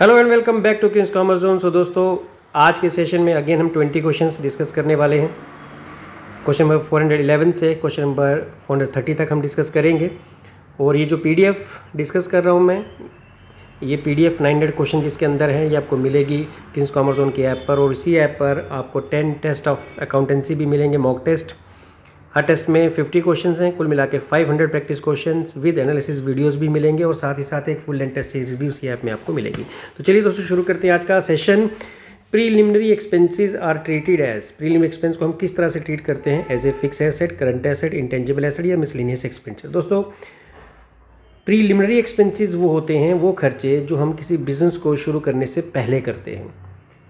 Hello and welcome back to Kings Commerce Zone so दोस्तों आज के सेशन में अगेन हम 20 क्वेश्चंस डिस्कस करने वाले हैं क्वेश्चन नंबर 411 से क्वेश्चन नंबर 430 तक हम डिस्कस करेंगे और ये जो पीडीएफ डिस्कस कर रहा हूँ मैं ये पीडीएफ 900 क्वेश्चन जिसके अंदर है ये आपको मिलेगी किंग्स कॉमर जोन के ऐप पर और इसी ऐप पर आपको टेन टेस्ट ऑफ अकाउंटेंसी भी मिलेंगे मॉक टेस्ट हर टेस्ट में 50 क्वेश्चंस हैं कुल मिला के five practice questions with analysis videos भी मिलेंगे और साथ ही साथ एक फुल लेंथ टेस्ट सीरीज भी उसी ऐप में आपको मिलेगी तो चलिए दोस्तों शुरू करते हैं आज का session preliminary expenses are treated as prelim expense को हम किस तरह से ट्रीट करते हैं as a fixed asset current asset intangible asset या मिसलिनियस एक्सपेंचर दोस्तों प्रीलिमिनरी एक्सपेंसिस वो होते हैं वो खर्चे जो हम किसी बिजनेस को शुरू करने से पहले करते हैं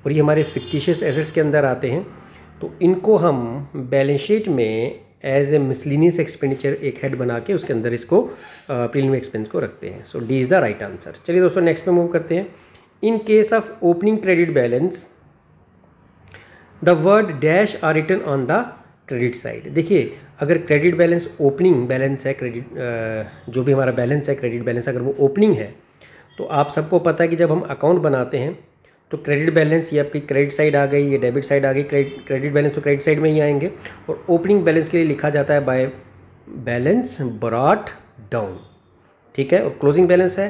और ये हमारे फिक्टिशियस एसेट्स के अंदर आते हैं तो इनको हम बैलेंस शीट में एज ए मिसलिनियस एक्सपेंडिचर एक हेड बना के उसके अंदर इसको प्रीलिम एक्सपेंस को रखते हैं so D is the right answer चलिए दोस्तों नेक्स्ट पे मूव करते हैं in case of opening credit balance the word dash are return on the credit side देखिए अगर क्रेडिट बैलेंस ओपनिंग बैलेंस है क्रेडिट जो भी हमारा बैलेंस है क्रेडिट बैलेंस अगर वो ओपनिंग है तो आप सबको पता है कि जब हम अकाउंट बनाते हैं तो क्रेडिट बैलेंस ये आपकी क्रेडिट साइड आ गई ये डेबिट साइड आ गई क्रेडिट बैलेंस तो क्रेडिट साइड में ही आएंगे और ओपनिंग बैलेंस के लिए लिखा जाता है बाय बैलेंस ब्रॉट डाउन ठीक है और क्लोजिंग बैलेंस है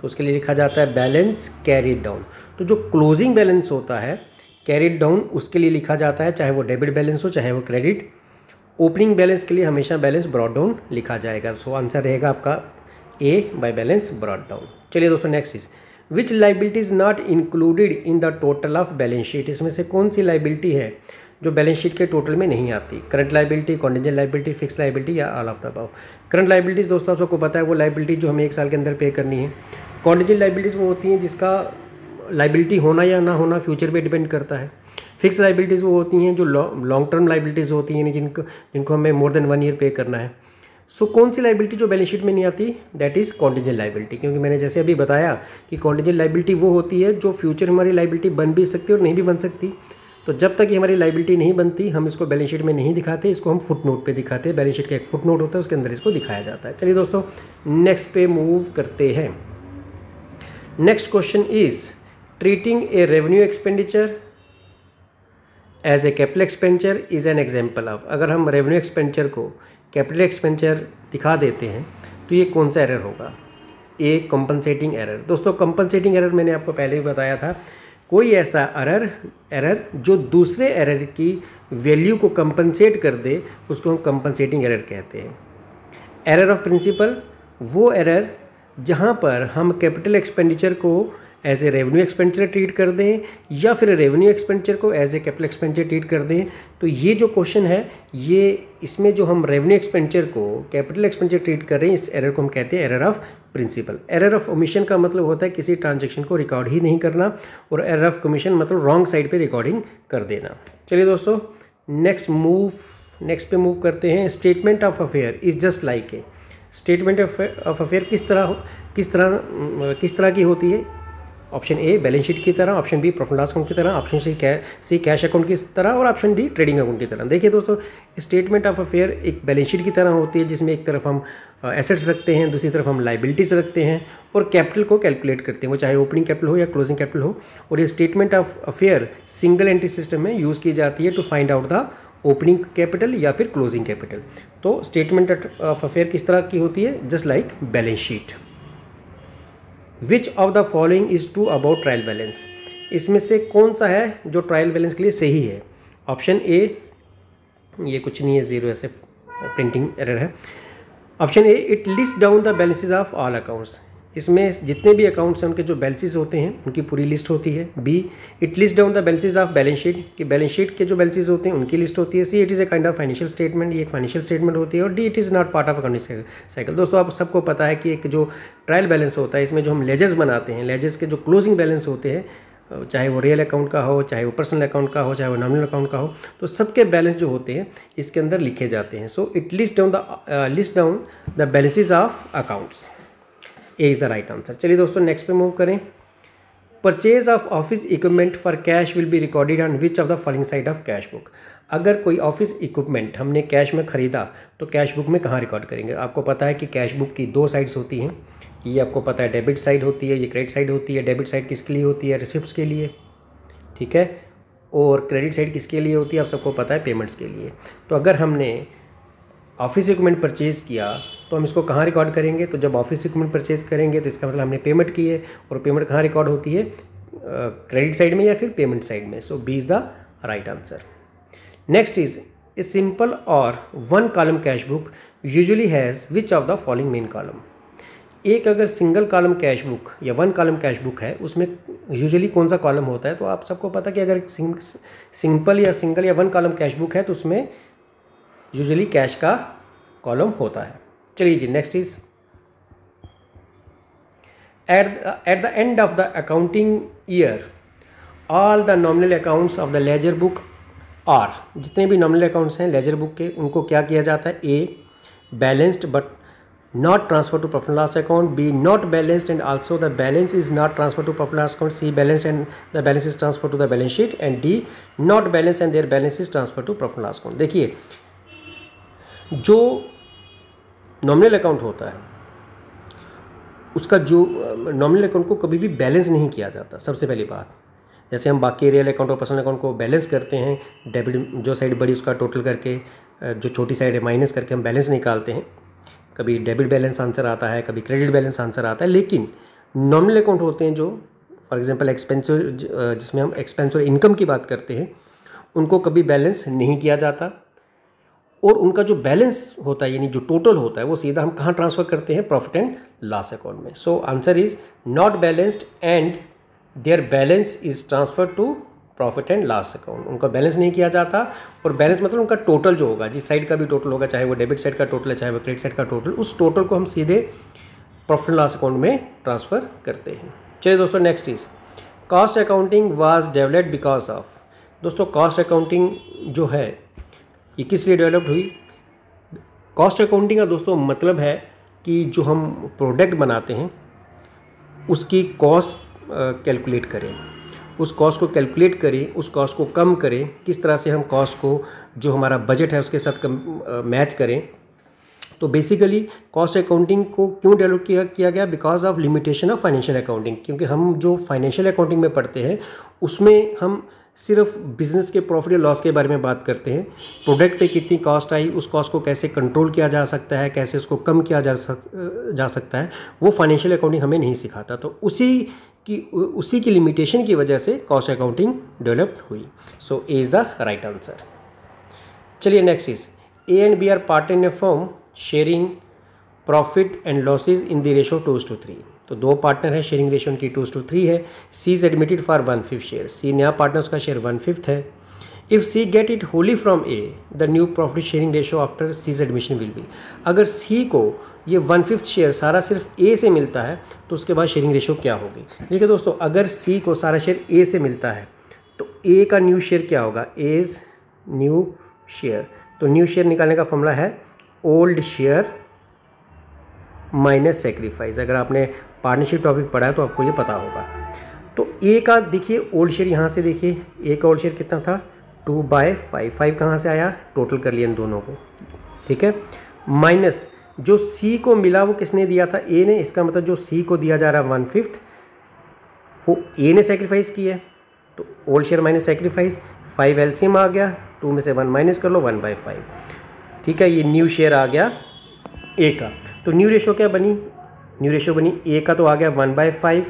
तो उसके लिए लिखा जाता है बैलेंस कैरिड डाउन तो जो क्लोजिंग बैलेंस होता है कैरिड डाउन उसके लिए लिखा जाता है चाहे वो डेबिट बैलेंस हो चाहे वो क्रेडिट ओपनिंग बैलेंस के लिए हमेशा बैलेंस ब्रॉड डाउन लिखा जाएगा सो आंसर रहेगा आपका A by balance brought down चलिए दोस्तों नेक्स्ट चीज़ which liability is not included in the total of balance sheet इसमें से कौन सी लाइबिलिटी है जो बैलेंस शीट के टोटल में नहीं आती current liability contingent liability fixed liability या all of the above current liabilities दोस्तों आप सबको पता है वो लाइबिलिटी जो हमें एक साल के अंदर पे करनी है कॉन्टेंजेंट लाइबिलिटीज़ वो होती हैं जिसका लाइबिलिटी होना या ना होना फ्यूचर पे डिपेंड करता है फिक्स लाइबिलिटीज़ वो होती हैं जो लॉन्ग टर्म लाइबिलिटीज़ होती हैं यानी जिनको जिनको हमें मोर देन वन ईयर पे करना है सो so, कौन सी लाइबिलिटी जो बैलेंस शीट में नहीं आती दैट इज़ कॉन्टीजेंट लाइबिलिटी क्योंकि मैंने जैसे अभी बताया कि कॉन्टीजेंट लाइबिलिटी वो होती है जो फ्यूचर में हमारी लाइबिलिटी बन भी सकती है और नहीं भी बन सकती तो जब तक ये हमारी लाइबिलिटी नहीं बनती हम इसको बैलेंस शीट में नहीं दिखाते इसको हम फुट नोट पर दिखाते हैं बैलेंस शीट का एक फुट नोट होता है उसके अंदर इसको दिखाया जाता है चलिए दोस्तों नेक्स्ट पे मूव करते हैं next question is treating a revenue expenditure as a capital expenditure is an example of अगर हम रेवेन्यू एक्सपेंडिचर को कैपिटल एक्सपेंचर दिखा देते हैं तो ये कौन सा एरर होगा ए कंपनसेटिंग एरर दोस्तों कंपनसेटिंग एरर मैंने आपको पहले भी बताया था कोई ऐसा एरर एरर जो दूसरे एरर की वैल्यू को कंपनसेट कर दे उसको हम कंपनसेटिंग एरर कहते हैं एरर ऑफ प्रिंसिपल वो एरर जहाँ पर हम कैपिटल एक्सपेंडिचर को as a revenue expenditure treat कर दें या फिर रेवेन्यू एक्सपेंडिचर को as a capital expenditure treat कर दें तो ये जो क्वेश्चन है ये इसमें जो हम रेवेन्यू एक्सपेंडिचर को कैपिटल एक्सपेंडिचर ट्रीट कर रहे हैं इस एरर को हम कहते हैं error of principle error of omission का मतलब होता है किसी ट्रांजेक्शन को रिकॉर्ड ही नहीं करना और एरर ऑफ कमीशन मतलब रॉन्ग साइड पर रिकॉर्डिंग कर देना चलिए दोस्तों नेक्स्ट मूव नेक्स्ट पे मूव करते हैं statement of affair is just like a statement of affair किस तरह किस तरह किस तरह की होती है ऑप्शन ए बैलेंस शीट की तरह option B profit loss account की तरह ऑप्शन सी कै सी कैश अकाउंट की तरह और ऑप्शन डी ट्रेडिंग अकाउंट की तरह देखिए दोस्तों स्टेटमेंट ऑफ अफेयर एक बैलेंस शीट की तरह होती है जिसमें एक तरफ हम एसेट्स रखते हैं दूसरी तरफ हम लाइबिलिटीज़ रखते हैं और कैपिटल को कैलकुलेट करते हैं वो चाहे ओपनिंग कैपिटल हो या क्लोजिंग कैपिटल हो और ये statement of affair single entry system में यूज़ की जाती है to find out the opening capital या फिर क्लोजिंग कैपिटल तो स्टेटमेंट ऑफ अफेयर किस तरह की होती है just like balance sheet which of the following is true about trial balance इसमें से कौन सा है जो ट्रायल बैलेंस के लिए सही है ऑप्शन ए ये कुछ नहीं है ज़ीरो ऐसे प्रिंटिंग एरर है option A it list down the balances of all accounts इसमें जितने भी अकाउंट्स हैं उनके जो बैलेंसेज होते हैं उनकी पूरी लिस्ट होती है B it list down the balances of balance sheet कि बैलेंस शीट के जो बैलेंसेज होते हैं उनकी लिस्ट होती है C it is a kind of financial statement ये एक फाइनेंशियल स्टेटमेंट होती है और D it is not part of accounting cycle दोस्तों आप सबको पता है कि एक जो ट्रायल बैलेंस होता है इसमें जो हम लेजर्स बनाते हैं लेजर्स के जो क्लोजिंग बैलेंस होते हैं चाहे वो रियल अकाउंट का हो चाहे वो पर्सनल अकाउंट का हो चाहे वो नॉमिनल अकाउंट का हो तो सबके बैलेंस जो होते हैं इसके अंदर लिखे जाते हैं so it list down the list down the balances of accounts A is the right answer चलिए दोस्तों नेक्स्ट पे मूव करें purchase of office equipment for cash will be recorded on which of the falling side of cash book अगर कोई office equipment हमने cash में ख़रीदा तो कैश बुक में कहाँ रिकॉर्ड करेंगे आपको पता है कि कैश बुक की दो साइड्स होती हैं ये आपको पता है डेबिट साइड होती है ये क्रेडिट साइड होती है डेबिट साइड किसके लिए होती है रिसिप्ट के लिए ठीक है और क्रेडिट साइड किसके लिए होती है आप सबको पता है पेमेंट्स के लिए तो अगर हमने ऑफिस इक्विपमेंट परचेज़ किया तो हम इसको कहाँ रिकॉर्ड करेंगे तो जब ऑफिस इक्विपमेंट परचेज़ करेंगे तो इसका मतलब हमने पेमेंट की है और पेमेंट कहाँ रिकॉर्ड होती है क्रेडिट साइड में या फिर पेमेंट साइड में so B is the right answer next is a simple और one column cash book usually has which of the following main column एक अगर सिंगल कॉलम कैश बुक या वन कॉलम कैश बुक है उसमें usually कौन सा column होता है तो आप सबको पता कि अगर सिंपल या सिंगल या वन कॉलम कैश बुक है तो उसमें यूजुअली कैश का कॉलम होता है चलिए जी next is at at the end of the accounting year all the nominal accounts of the ledger book are जितने भी नॉमिनल अकाउंट्स हैं लेजर बुक के उनको क्या किया जाता है A balanced but not transfer to profit loss account B not balanced and also the balance is not transfer to profit loss account C balance and the balance is transfer to the balance sheet and D not balance and their balance is transfer to profit loss account देखिए जो nominal account होता है उसका जो nominal account को कभी भी balance नहीं किया जाता सबसे पहली बात जैसे हम बाकी रियल अकाउंट और पर्सनल अकाउंट को बैलेंस करते हैं डेबिट जो साइड बड़ी उसका टोटल करके जो छोटी साइड है माइनस करके हम बैलेंस निकालते हैं कभी डेबिट बैलेंस आंसर आता है कभी क्रेडिट बैलेंस आंसर आता है लेकिन नॉमिनल अकाउंट होते हैं जो फॉर एग्जांपल एक्सपेंस जिसमें हम एक्सपेंस और इनकम की बात करते हैं उनको कभी बैलेंस नहीं किया जाता और उनका जो बैलेंस होता है यानी जो टोटल होता है वो सीधा हम कहाँ ट्रांसफ़र करते हैं प्रॉफिट एंड लॉस अकाउंट में so answer is not balanced and their balance is transfer to profit and loss account उनका बैलेंस नहीं किया जाता और बैलेंस मतलब उनका टोटल जो होगा जिस साइड का भी टोटल होगा चाहे वो डेबिट साइड का टोटल है चाहे वो क्रेडिट साइड का टोटल उस टोटल को हम सीधे प्रॉफिट लॉस अकाउंट में ट्रांसफ़र करते हैं चलिए दोस्तों next is cost accounting was developed because of दोस्तों कॉस्ट अकाउंटिंग जो है ये किस लिए डेवलप्ड हुई कॉस्ट अकाउंटिंग का दोस्तों मतलब है कि जो हम प्रोडक्ट बनाते हैं उसकी कॉस्ट कैलकुलेट करें उस कॉस्ट को कैलकुलेट करें उस कॉस्ट को कम करें किस तरह से हम कॉस्ट को जो हमारा बजट है उसके साथ कम मैच करें तो बेसिकली कॉस्ट अकाउंटिंग को क्यों डेवलप किया किया गया because of limitation of financial accounting क्योंकि हम जो फाइनेंशियल अकाउंटिंग में पढ़ते हैं उसमें हम सिर्फ बिजनेस के प्रॉफिट या लॉस के बारे में बात करते हैं प्रोडक्ट पे कितनी कॉस्ट आई उस कॉस्ट को कैसे कंट्रोल किया जा सकता है कैसे उसको कम किया जा सक जा सकता है वो फाइनेंशियल अकाउंटिंग हमें नहीं सिखाता तो उसी की उसी की लिमिटेशन की वजह से कॉस्ट अकाउंटिंग डेवलप हुई so A is the right answer चलिए next is A and B are part in a firm sharing profit and losses in the ratio two two three तो दो पार्टनर है sharing ratio उनकी two two three है C is admitted for one fifth share C नया partner उसका share one fifth है if C get it wholly from A the new profit sharing ratio after seize admission will be अगर C को ये one fifth share सारा सिर्फ ए से मिलता है तो उसके बाद शेयरिंग रेशियो क्या होगी देखिए दोस्तों अगर सी को सारा शेयर ए से मिलता है तो ए का न्यू शेयर क्या होगा ए इज़ न्यू शेयर तो न्यू शेयर निकालने का फॉर्मूला है ओल्ड शेयर माइनस सेक्रीफाइस अगर आपने पार्टनरशिप टॉपिक पढ़ा है तो आपको ये पता होगा तो ए का देखिए ओल्ड शेयर यहाँ से देखिए ए का ओल्ड शेयर कितना था टू बाय फाइव फाइव कहाँ से आया टोटल कर लिया इन दोनों को ठीक है माइनस जो सी को मिला वो किसने दिया था ए ने इसका मतलब जो सी को दिया जा रहा है वन फिफ्थ वो ए ने सेक्रीफाइस किया तो old share minus sacrifice five LCM आ गया टू में से वन माइनस कर लो वन बाय फाइव ठीक है ये न्यू शेयर आ गया ए का तो न्यू रेशो क्या बनी न्यू रेशो बनी ए का तो आ गया वन बाय फाइव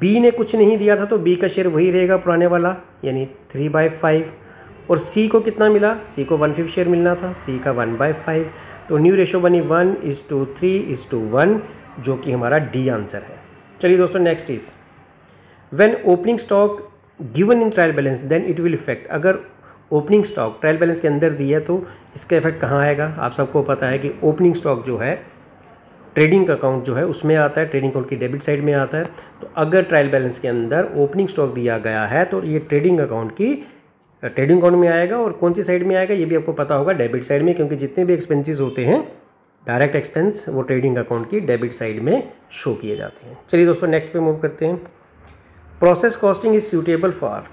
बी ने कुछ नहीं दिया था तो बी का शेयर वही रहेगा पुराने वाला यानी थ्री बाय फाइव और सी को कितना मिला सी को वन फिफ्थ शेयर मिलना था सी का वन बाय फाइव तो न्यू रेशो बनी one is two three is two one जो कि हमारा डी आंसर है चलिए दोस्तों next is when opening stock given in trial balance then it will effect अगर ओपनिंग स्टॉक ट्रायल बैलेंस के अंदर दिया तो इसका इफेक्ट कहाँ आएगा आप सबको पता है कि ओपनिंग स्टॉक जो है ट्रेडिंग अकाउंट जो है उसमें आता है ट्रेडिंग अकाउंट की डेबिट साइड में आता है तो अगर ट्रायल बैलेंस के अंदर ओपनिंग स्टॉक दिया गया है तो ये ट्रेडिंग अकाउंट की ट्रेडिंग अकाउंट में आएगा और कौन सी साइड में आएगा ये भी आपको पता होगा डेबिट साइड में क्योंकि जितने भी एक्सपेंसेस होते हैं डायरेक्ट एक्सपेंस वो ट्रेडिंग अकाउंट की डेबिट साइड में शो किए जाते हैं चलिए दोस्तों नेक्स्ट पे मूव करते हैं process costing is suitable for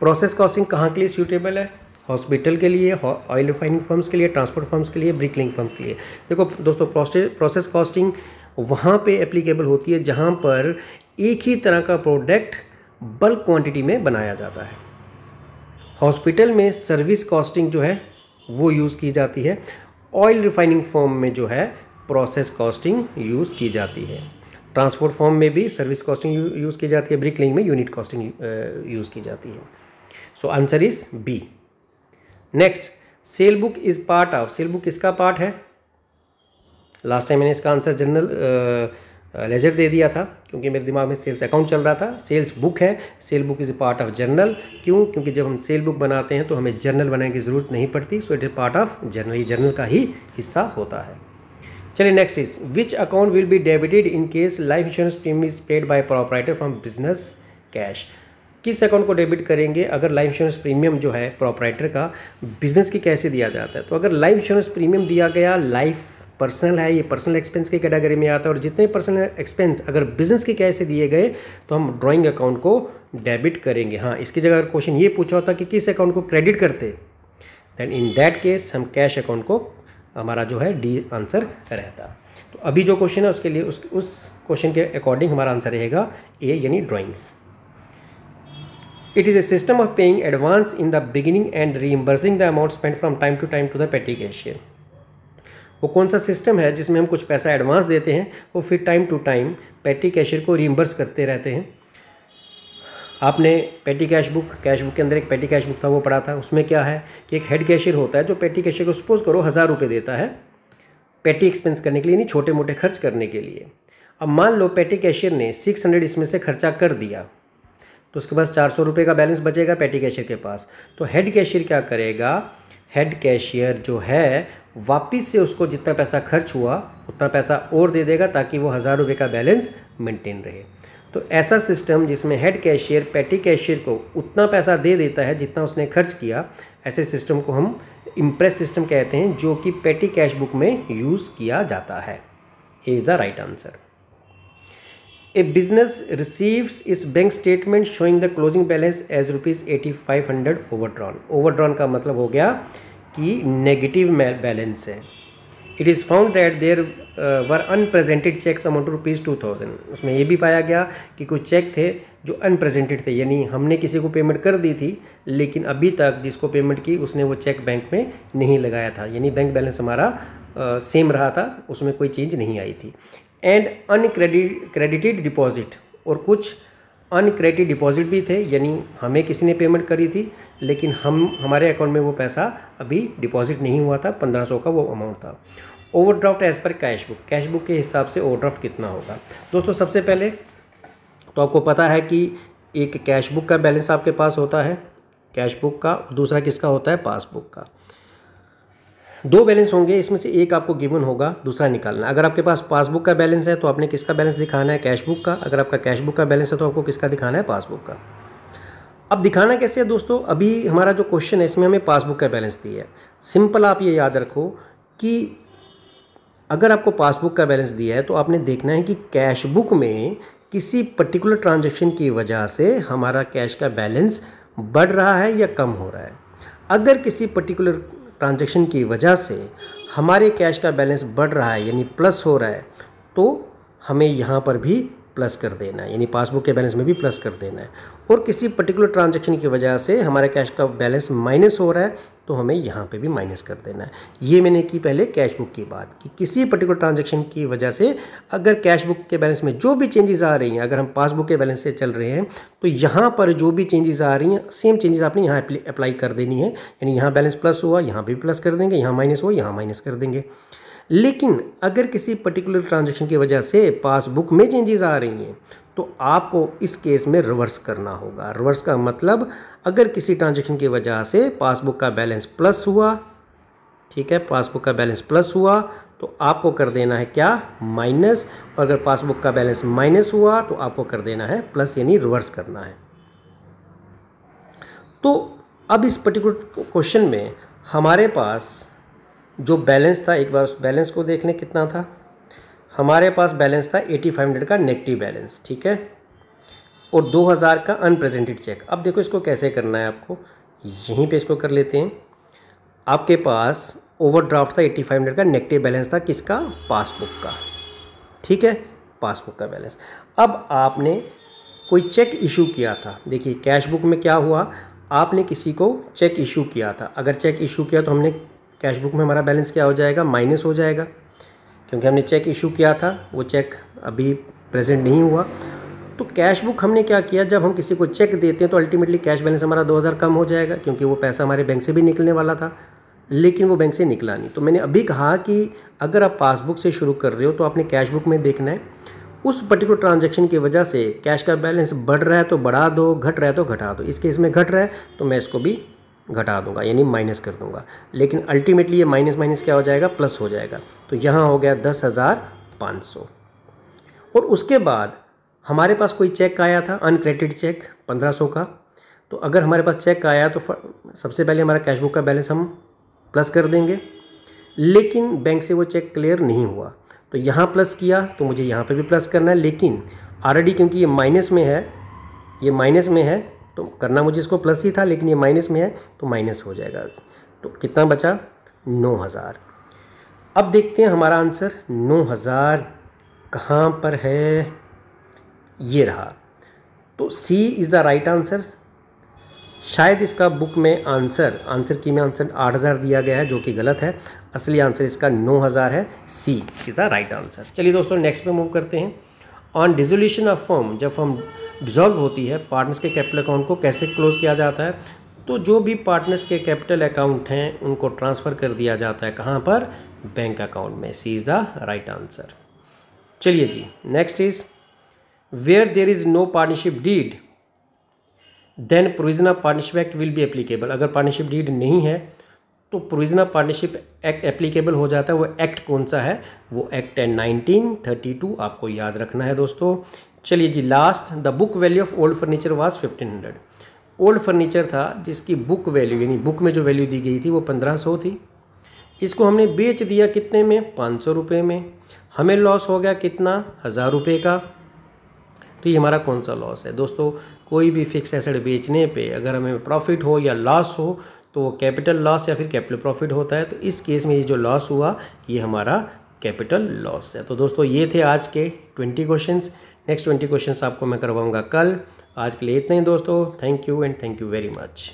process costing कहाँ के लिए सूटेबल है हॉस्पिटल के लिए ऑयल रिफाइनिंग फर्म्स के लिए ट्रांसपोर्ट फर्म्स के लिए ब्रिकलिंग फर्म के लिए देखो दोस्तों प्रोसेस कॉस्टिंग वहाँ पे एप्लीकेबल होती है जहाँ पर एक ही तरह का प्रोडक्ट बल्क क्वांटिटी में बनाया जाता है हॉस्पिटल में सर्विस कॉस्टिंग जो है वो यूज़ की जाती है ऑयल रिफाइनिंग फॉर्म में जो है प्रोसेस कॉस्टिंग यूज़ की जाती है ट्रांसपोर्ट फॉर्म में भी सर्विस कॉस्टिंग यूज़ की जाती है ब्रिकलिंग में यूनिट कॉस्टिंग यूज़ की जाती है so answer is B next sale book is part of sale book किसका पार्ट है लास्ट टाइम मैंने इसका आंसर जनरल लेजर दे दिया था क्योंकि मेरे दिमाग में सेल्स अकाउंट चल रहा था सेल्स बुक है sale book is part of journal क्यों क्योंकि जब हम सेल बुक बनाते हैं तो हमें जर्नल बनाने की ज़रूरत नहीं पड़ती so it is part of journal ये जर्नल का ही हिस्सा होता है चलिए next is which account will be debited in case life insurance premium is paid by proprietor from business cash किस अकाउंट को डेबिट करेंगे अगर लाइफ इंश्योरेंस प्रीमियम जो है प्रॉपराइटर का बिजनेस की कैसे दिया जाता है तो अगर लाइफ इंश्योरेंस प्रीमियम दिया गया लाइफ पर्सनल है ये पर्सनल एक्सपेंस की कैटेगरी में आता है और जितने पर्सनल एक्सपेंस अगर बिजनेस के कैसे दिए गए तो हम ड्राइंग अकाउंट को डेबिट करेंगे हाँ इसकी जगह अगर क्वेश्चन ये पूछा होता कि किस अकाउंट को क्रेडिट करते देन इन दैट केस हम कैश अकाउंट को हमारा जो है डी आंसर रहता तो अभी जो क्वेश्चन है उसके लिए उस उस क्वेश्चन के अकॉर्डिंग हमारा आंसर रहेगा ए यानी drawings It is a system of paying advance in the beginning and reimbursing the amount spent from time to time to the petty cashier. वो कौन सा सिस्टम है जिसमें हम कुछ पैसा एडवांस देते हैं वो फिर time to time petty cashier को रीइम्बर्स करते रहते हैं आपने पेटी कैश बुक कैश बुक के अंदर एक पेटी कैश बुक था वो पढ़ा था उसमें क्या है कि एक हेड कैशियर होता है जो पेटी कैशियर को सपोज करो हज़ार रुपये देता है पेटी एक्सपेंस करने के लिए नहीं छोटे मोटे खर्च करने के लिए अब मान लो पेटी कैशियर ने सिक्स हंड्रेड इसमें से खर्चा कर दिया तो उसके पास चार सौ रुपये का बैलेंस बचेगा पेटी कैशियर के पास तो हेड कैशियर क्या करेगा हेड कैशियर जो है वापस से उसको जितना पैसा खर्च हुआ उतना पैसा और दे देगा ताकि वो हज़ार रुपये का बैलेंस मेंटेन रहे तो ऐसा सिस्टम जिसमें हेड कैशियर पेटी कैशियर को उतना पैसा दे देता है जितना उसने खर्च किया ऐसे सिस्टम को हम इम्प्रेस सिस्टम कहते हैं जो कि पेटी कैश बुक में यूज़ किया जाता है is the right answer a business receives its bank statement showing the closing balance as rupees eighty five hundred overdrawn overdrawn का मतलब हो गया कि नेगेटिव बैलेंस है it is found that there were unpresented cheques amount rupees two thousand उसमें ये भी पाया गया कि कुछ चेक थे जो अनप्रेजेंटेड थे यानी हमने किसी को पेमेंट कर दी थी लेकिन अभी तक जिसको पेमेंट की उसने वो चेक बैंक में नहीं लगाया था यानी बैंक बैलेंस हमारा सेम uh, रहा था उसमें कोई चेंज नहीं आई थी एंड अनक्रेडिट क्रेडिटेड डिपॉजिट और कुछ अनक्रेडिट डिपॉजिट भी थे यानी हमें किसी ने पेमेंट करी थी लेकिन हम हमारे अकाउंट में वो पैसा अभी डिपॉजिट नहीं हुआ था पंद्रह सौ का वो अमाउंट था ओवरड्राफ्ट एज पर कैश बुक कैश बुक के हिसाब से ओवरड्राफ्ट कितना होगा दोस्तों सबसे पहले तो आपको पता है कि एक कैश बुक का बैलेंस आपके पास होता है कैश बुक का दूसरा किसका होता है पासबुक का दो बैलेंस होंगे इसमें से एक आपको गिवन होगा दूसरा निकालना अगर आपके पास पासबुक का बैलेंस है तो आपने किसका बैलेंस दिखाना है कैशबुक का अगर आपका कैशबुक का बैलेंस है तो आपको किसका दिखाना है पासबुक का अब दिखाना कैसे है दोस्तों अभी हमारा जो क्वेश्चन है इसमें हमें पासबुक का बैलेंस दिया है सिंपल आप ये याद रखो कि अगर आपको पासबुक का बैलेंस दिया है तो आपने देखना है कि कैशबुक में किसी पर्टिकुलर ट्रांजेक्शन की वजह से हमारा कैश का बैलेंस बढ़ रहा है या कम हो रहा है अगर किसी पर्टिकुलर ट्रांजेक्शन की वजह से हमारे कैश का बैलेंस बढ़ रहा है यानी प्लस हो रहा है तो हमें यहाँ पर भी प्लस कर देना है यानी पासबुक के बैलेंस में भी प्लस कर देना है और किसी पर्टिकुलर ट्रांजेक्शन की वजह से हमारे कैश का बैलेंस माइनस हो रहा है तो हमें यहाँ पे भी माइनस कर देना है ये मैंने की पहले कैश बुक की बात कि किसी पर्टिकुलर ट्रांजेक्शन की वजह से अगर कैश बुक के बैलेंस में जो भी चेंजेस आ रही हैं अगर हम पासबुक के बैलेंस से चल रहे हैं तो यहाँ पर जो भी चेंजेस आ रही हैं सेम चेंजेस आपने यहाँ अप्लाई कर देनी है यानी यहाँ बैलेंस प्लस हुआ यहाँ भी प्लस कर देंगे यहाँ माइनस हुआ यहाँ माइनस कर देंगे लेकिन अगर किसी पर्टिकुलर ट्रांजेक्शन की वजह से पासबुक में चेंजेस आ रही हैं तो आपको इस केस में रिवर्स करना होगा रिवर्स का मतलब अगर किसी ट्रांजेक्शन की वजह से पासबुक का बैलेंस प्लस हुआ ठीक है पासबुक का बैलेंस प्लस हुआ तो आपको कर देना है क्या माइनस और अगर पासबुक का बैलेंस माइनस हुआ तो आपको कर देना है प्लस यानी रिवर्स करना है तो अब इस पर्टिकुलर क्वेश्चन में हमारे पास जो बैलेंस था एक बार उस बैलेंस को देखने कितना था हमारे पास बैलेंस था एटी फाइव हंड्रेड का नेगेटिव बैलेंस ठीक है और दो हज़ार का अनप्रेजेंटेड चेक अब देखो इसको कैसे करना है आपको यहीं पे इसको कर लेते हैं आपके पास ओवरड्राफ्ट था एट्टी फाइव हंड्रेड का नेगेटिव बैलेंस था किसका पासबुक का ठीक है पासबुक का बैलेंस अब आपने कोई चेक इशू किया था देखिए कैश बुक में क्या हुआ आपने किसी को चेक इशू किया था अगर चेक इशू किया तो हमने कैश बुक में हमारा बैलेंस क्या हो जाएगा माइनस हो जाएगा क्योंकि हमने चेक इशू किया था वो चेक अभी प्रेजेंट नहीं हुआ तो कैश बुक हमने क्या किया जब हम किसी को चेक देते हैं तो अल्टीमेटली कैश बैलेंस हमारा 2000 कम हो जाएगा क्योंकि वो पैसा हमारे बैंक से भी निकलने वाला था लेकिन वो बैंक से निकला नहीं तो मैंने अभी कहा कि अगर आप पासबुक से शुरू कर रहे हो तो आपने कैश बुक में देखना है उस पर्टिकुलर ट्रांजेक्शन की वजह से कैश का बैलेंस बढ़ रहा है तो बढ़ा दो घट रहा है तो घटा दो इस केस में घट रहा है तो मैं इसको भी घटा दूंगा यानी माइनस कर दूंगा लेकिन अल्टीमेटली ये माइनस माइनस क्या हो जाएगा प्लस हो जाएगा तो यहाँ हो गया दस हज़ार पाँच सौ और उसके बाद हमारे पास कोई चेक आया था अनक्रेडिटेड चेक पंद्रह सौ का तो अगर हमारे पास चेक आया तो सबसे पहले हमारा कैशबुक का बैलेंस हम प्लस कर देंगे लेकिन बैंक से वो चेक क्लियर नहीं हुआ तो यहाँ प्लस किया तो मुझे यहाँ पर भी प्लस करना है लेकिन ऑलरेडी क्योंकि ये माइनस में है ये माइनस में है तो करना मुझे इसको प्लस ही था लेकिन ये माइनस में है तो माइनस हो जाएगा तो कितना बचा नौ हज़ार अब देखते हैं हमारा आंसर नौ हज़ार कहाँ पर है ये रहा तो C is the right answer शायद इसका बुक में आंसर आंसर की में आंसर आठ हज़ार दिया गया है जो कि गलत है असली आंसर इसका नौ हज़ार है C is the right answer चलिए दोस्तों नेक्स्ट पे मूव करते हैं ऑन डिजोल्यूशन ऑफ फॉर्म जब फॉर्म डिजॉल्व होती है पार्टनर्स के कैपिटल अकाउंट को कैसे क्लोज़ किया जाता है तो जो भी पार्टनर्स के कैपिटल अकाउंट हैं उनको ट्रांसफ़र कर दिया जाता है कहाँ पर बैंक अकाउंट में C is the right answer चलिए जी next is where there is no partnership deed then provision of partnership act will be applicable अगर पार्टनरशिप डीड नहीं है तो provision of partnership act applicable हो जाता है वो एक्ट कौन सा है वो एक्ट है नाइनटीन थर्टी टू आपको याद रखना है दोस्तों चलिए जी last the book value of old furniture was 1500 old furniture था जिसकी बुक वैल्यू यानी बुक में जो वैल्यू दी गई थी वो 1500 थी इसको हमने बेच दिया कितने में पाँच सौ रुपये में हमें लॉस हो गया कितना हज़ार रुपये का तो ये हमारा कौन सा लॉस है दोस्तों कोई भी फिक्स एसेड बेचने पे अगर हमें प्रॉफिट हो या लॉस हो तो वो कैपिटल लॉस या फिर कैपिटल प्रॉफिट होता है तो इस केस में ये जो लॉस हुआ ये हमारा कैपिटल लॉस है तो दोस्तों ये थे आज के twenty questions next twenty question आपको मैं करवाऊँगा कल आज के लिए इतने ही दोस्तों thank you and thank you very much